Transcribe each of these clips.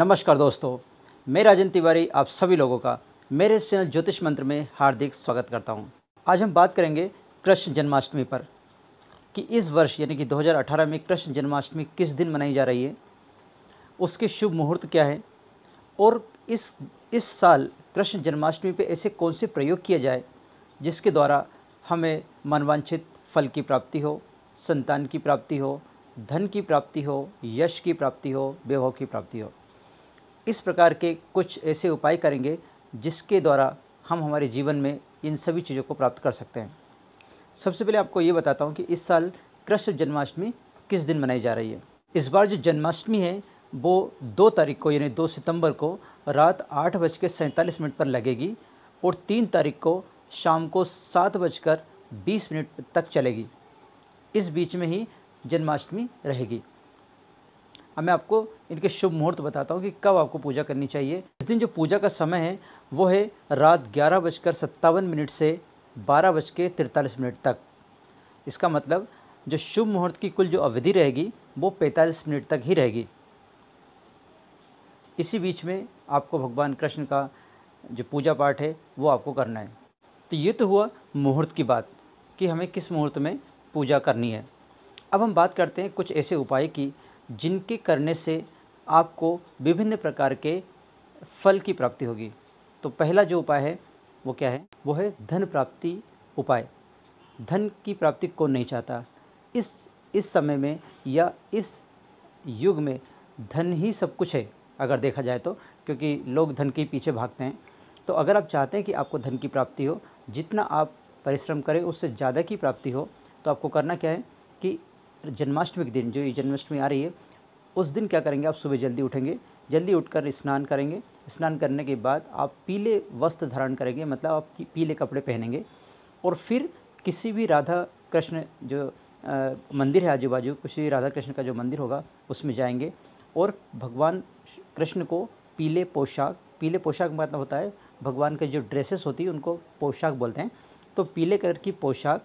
नमस्कार दोस्तों मैं राजन तिवारी आप सभी लोगों का मेरे इस चैनल ज्योतिष मंत्र में हार्दिक स्वागत करता हूं। आज हम बात करेंगे कृष्ण जन्माष्टमी पर कि इस वर्ष यानी कि 2018 में कृष्ण जन्माष्टमी किस दिन मनाई जा रही है उसके शुभ मुहूर्त क्या है और इस इस साल कृष्ण जन्माष्टमी पर ऐसे कौन से प्रयोग किए जाए जिसके द्वारा हमें मनवांछित फल की प्राप्ति हो संतान की प्राप्ति हो धन की प्राप्ति हो यश की प्राप्ति हो वैभव की प्राप्ति हो इस प्रकार के कुछ ऐसे उपाय करेंगे जिसके द्वारा हम हमारे जीवन में इन सभी चीज़ों को प्राप्त कर सकते हैं सबसे पहले आपको ये बताता हूँ कि इस साल कृष्ण जन्माष्टमी किस दिन मनाई जा रही है इस बार जो जन्माष्टमी है वो दो तारीख को यानी दो सितंबर को रात आठ बज के सैंतालीस मिनट पर लगेगी और तीन तारीख को शाम को सात बजकर बीस मिनट तक चलेगी इस बीच में ही जन्माष्टमी रहेगी अब मैं आपको इनके शुभ मुहूर्त बताता हूँ कि कब आपको पूजा करनी चाहिए इस दिन जो पूजा का समय है वो है रात ग्यारह बजकर सत्तावन मिनट से बारह बज के तिरतालीस मिनट तक इसका मतलब जो शुभ मुहूर्त की कुल जो अवधि रहेगी वो पैंतालीस मिनट तक ही रहेगी इसी बीच में आपको भगवान कृष्ण का जो पूजा पाठ है वो आपको करना है तो ये तो हुआ मुहूर्त की बात कि हमें किस मुहूर्त में पूजा करनी है अब हम बात करते हैं कुछ ऐसे उपाय की जिनके करने से आपको विभिन्न प्रकार के फल की प्राप्ति होगी तो पहला जो उपाय है वो क्या है वो है धन प्राप्ति उपाय धन की प्राप्ति कौन नहीं चाहता इस इस समय में या इस युग में धन ही सब कुछ है अगर देखा जाए तो क्योंकि लोग धन के पीछे भागते हैं तो अगर आप चाहते हैं कि आपको धन की प्राप्ति हो जितना आप परिश्रम करें उससे ज़्यादा की प्राप्ति हो तो आपको करना क्या है कि जन्माष्टमी के दिन जो ये जन्माष्टमी आ रही है उस दिन क्या करेंगे आप सुबह जल्दी उठेंगे जल्दी उठकर स्नान करेंगे स्नान करने के बाद आप पीले वस्त्र धारण करेंगे मतलब आप पीले कपड़े पहनेंगे और फिर किसी भी राधा कृष्ण जो आ, मंदिर है आजू बाजू किसी भी राधा कृष्ण का जो मंदिर होगा उसमें जाएंगे और भगवान कृष्ण को पीले पोशाक पीले पोशाक मतलब होता है भगवान के जो ड्रेसेस होती है उनको पोशाक बोलते हैं तो पीले कलर की पोशाक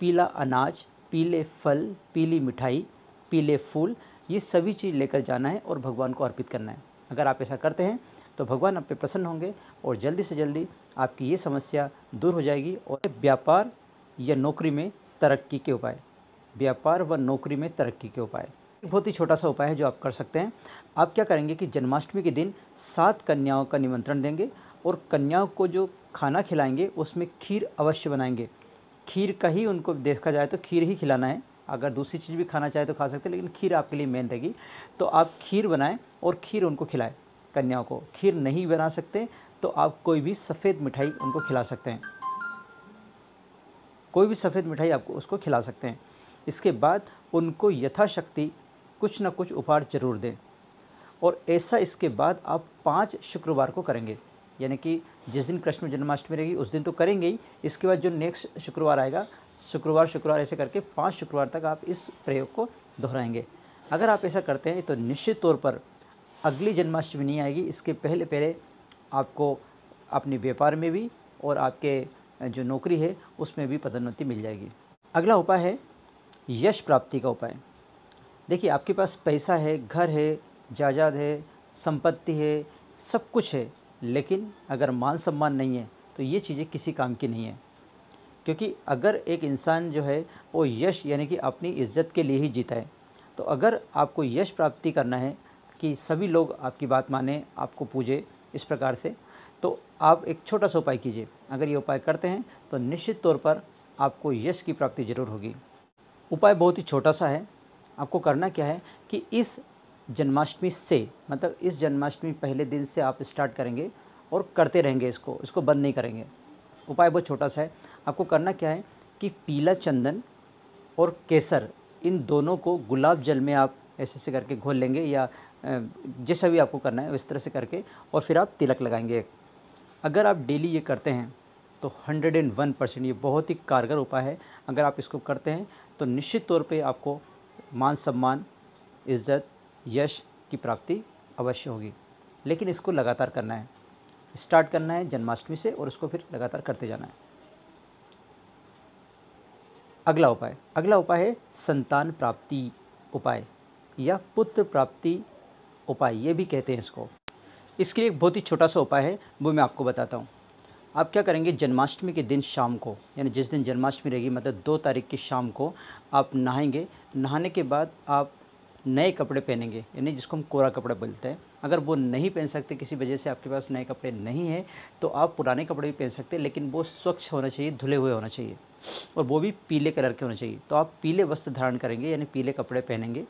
पीला अनाज पीले फल पीली मिठाई पीले फूल ये सभी चीज़ लेकर जाना है और भगवान को अर्पित करना है अगर आप ऐसा करते हैं तो भगवान आप पे प्रसन्न होंगे और जल्दी से जल्दी आपकी ये समस्या दूर हो जाएगी और व्यापार या नौकरी में तरक्की के उपाय व्यापार व नौकरी में तरक्की के उपाय एक बहुत ही छोटा सा उपाय है जो आप कर सकते हैं आप क्या करेंगे कि जन्माष्टमी के दिन सात कन्याओं का निमंत्रण देंगे और कन्याओं को जो खाना खिलाएंगे उसमें खीर अवश्य बनाएंगे खीर का ही उनको देखा जाए तो खीर ही खिलाना है अगर दूसरी चीज़ भी खाना चाहे तो खा सकते हैं लेकिन खीर आपके लिए मेन रहेगी तो आप खीर बनाएं और खीर उनको खिलाएं कन्याओं को खीर नहीं बना सकते तो आप कोई भी सफ़ेद मिठाई उनको खिला सकते हैं कोई भी सफ़ेद मिठाई आपको उसको खिला सकते हैं इसके बाद उनको यथाशक्ति कुछ ना कुछ उपहार ज़रूर दें और ऐसा इसके बाद आप पाँच शुक्रवार को करेंगे यानी कि जिस दिन कृष्ण जन्माष्टमी रहेगी उस दिन तो करेंगे ही इसके बाद जो नेक्स्ट शुक्रवार आएगा शुक्रवार शुक्रवार ऐसे करके पाँच शुक्रवार तक आप इस प्रयोग को दोहराएंगे अगर आप ऐसा करते हैं तो निश्चित तौर पर अगली जन्माष्टमी नहीं आएगी इसके पहले पहले आपको अपने व्यापार में भी और आपके जो नौकरी है उसमें भी पदोन्नति मिल जाएगी अगला उपाय है यश प्राप्ति का उपाय देखिए आपके पास पैसा है घर है जायदाद है संपत्ति है सब कुछ है लेकिन अगर मान सम्मान नहीं है तो ये चीज़ें किसी काम की नहीं है क्योंकि अगर एक इंसान जो है वो यश यानी कि अपनी इज्जत के लिए ही जीता है तो अगर आपको यश प्राप्ति करना है कि सभी लोग आपकी बात माने आपको पूजे इस प्रकार से तो आप एक छोटा सा उपाय कीजिए अगर ये उपाय करते हैं तो निश्चित तौर पर आपको यश की प्राप्ति ज़रूर होगी उपाय बहुत ही छोटा सा है आपको करना क्या है कि इस जन्माष्टमी से मतलब इस जन्माष्टमी पहले दिन से आप स्टार्ट करेंगे और करते रहेंगे इसको इसको बंद नहीं करेंगे उपाय बहुत छोटा सा है आपको करना क्या है कि पीला चंदन और केसर इन दोनों को गुलाब जल में आप ऐसे ऐसे करके घोल लेंगे या जैसा भी आपको करना है उस तरह से करके और फिर आप तिलक लगाएंगे अगर आप डेली ये करते हैं तो 101 परसेंट ये बहुत ही कारगर उपाय है अगर आप इसको करते हैं तो निश्चित तौर पे आपको मान सम्मान इज़्ज़त यश की प्राप्ति अवश्य होगी लेकिन इसको लगातार करना है स्टार्ट करना है जन्माष्टमी से और उसको फिर लगातार करते जाना है अगला उपाय अगला उपाय है संतान प्राप्ति उपाय या पुत्र प्राप्ति उपाय ये भी कहते हैं इसको इसके लिए एक बहुत ही छोटा सा उपाय है वो मैं आपको बताता हूँ आप क्या करेंगे जन्माष्टमी के दिन शाम को यानी जिस दिन जन्माष्टमी रहेगी मतलब दो तारीख की शाम को आप नहाएंगे नहाने के बाद आप नए कपड़े पहनेंगे यानी जिसको हम कोरा कपड़ा बोलते हैं अगर वो नहीं पहन सकते किसी वजह से आपके पास नए कपड़े नहीं हैं तो आप पुराने कपड़े भी पहन सकते हैं लेकिन वो स्वच्छ होना चाहिए धुले हुए होना चाहिए और वो भी पीले कलर के होने चाहिए तो आप पीले वस्त्र धारण करेंगे यानी पीले कपड़े पहनेंगे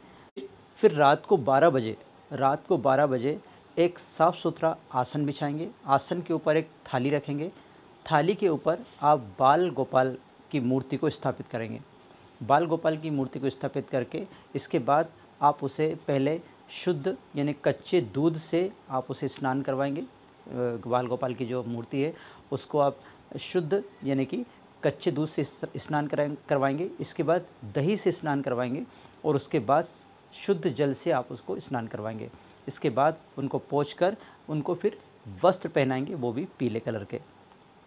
फिर रात को बारह बजे रात को बारह बजे एक साफ़ सुथरा आसन बिछाएंगे आसन के ऊपर एक थाली रखेंगे थाली के ऊपर आप बाल गोपाल की मूर्ति को स्थापित करेंगे बाल गोपाल की मूर्ति को स्थापित करके इसके बाद आप उसे पहले शुद्ध यानी कच्चे दूध से आप उसे स्नान करवाएंगे बाल गोपाल की जो मूर्ति है उसको आप शुद्ध यानी कि कच्चे दूध से स्नान करवाएंगे इसके बाद दही से स्नान करवाएंगे और उसके बाद शुद्ध जल से आप उसको स्नान करवाएंगे इसके बाद उनको पोच कर उनको फिर वस्त्र पहनाएंगे वो भी पीले कलर के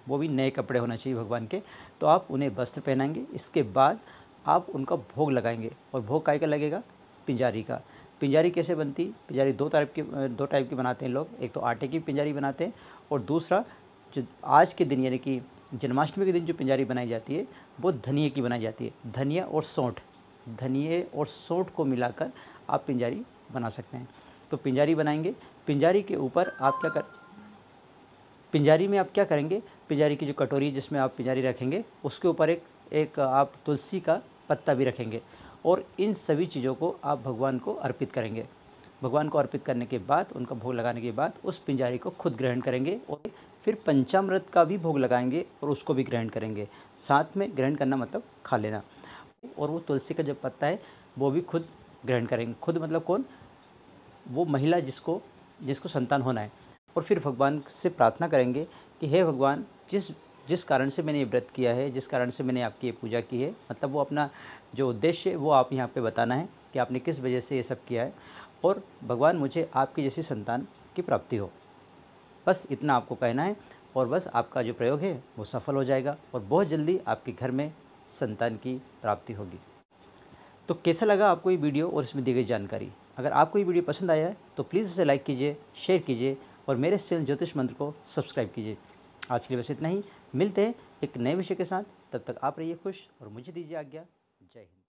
वो भी नए कपड़े होना चाहिए भगवान के तो आप उन्हें वस्त्र पहनाएंगे इसके बाद आप उनका भोग लगाएंगे और भोग काय का लगेगा पिंजारी का पिंजारी कैसे बनती पिंजारी दो टाइप की दो टाइप की बनाते हैं लोग एक तो आटे की पिंजारी बनाते हैं और दूसरा जो आज के दिन यानी कि जन्माष्टमी के दिन जो पिंजारी बनाई जाती है वो धनिए की बनाई जाती है धनिया और सौंठ धनिए और सौंठ को मिलाकर आप पिंजारी बना सकते हैं तो पिंजारी बनाएंगे पिंजारी के ऊपर आप क्या कर पिंजारी में आप क्या करेंगे पिंजारी की जो कटोरी जिसमें आप पिंजारी रखेंगे उसके ऊपर एक एक आप तुलसी का पत्ता भी रखेंगे और इन सभी चीज़ों को आप भगवान को अर्पित करेंगे भगवान को अर्पित करने के बाद उनका भोग लगाने के बाद उस पिंजारी को खुद ग्रहण करेंगे और फिर पंचामृत का भी भोग लगाएंगे और उसको भी ग्रहण करेंगे साथ में ग्रहण करना मतलब खा लेना और वो तुलसी का जो पत्ता है वो भी खुद ग्रहण करेंगे खुद मतलब कौन वो महिला जिसको जिसको संतान होना है और फिर भगवान से प्रार्थना करेंगे कि हे भगवान जिस जिस कारण से मैंने ये व्रत किया है जिस कारण से मैंने आपकी ये पूजा की है मतलब वो अपना जो उद्देश्य वो आप यहाँ पे बताना है कि आपने किस वजह से ये सब किया है और भगवान मुझे आपकी जैसी संतान की प्राप्ति हो बस इतना आपको कहना है और बस आपका जो प्रयोग है वो सफल हो जाएगा और बहुत जल्दी आपके घर में संतान की प्राप्ति होगी तो कैसा लगा आपको ये वीडियो और इसमें दी गई जानकारी अगर आपको ये वीडियो पसंद आया है तो प्लीज़ इसे लाइक कीजिए शेयर कीजिए और मेरे चैनल ज्योतिष मंत्र को सब्सक्राइब कीजिए आज के लिए बस इतना ही मिलते हैं एक नए विषय के साथ तब तक आप रहिए खुश और मुझे दीजिए आज्ञा जय हिंद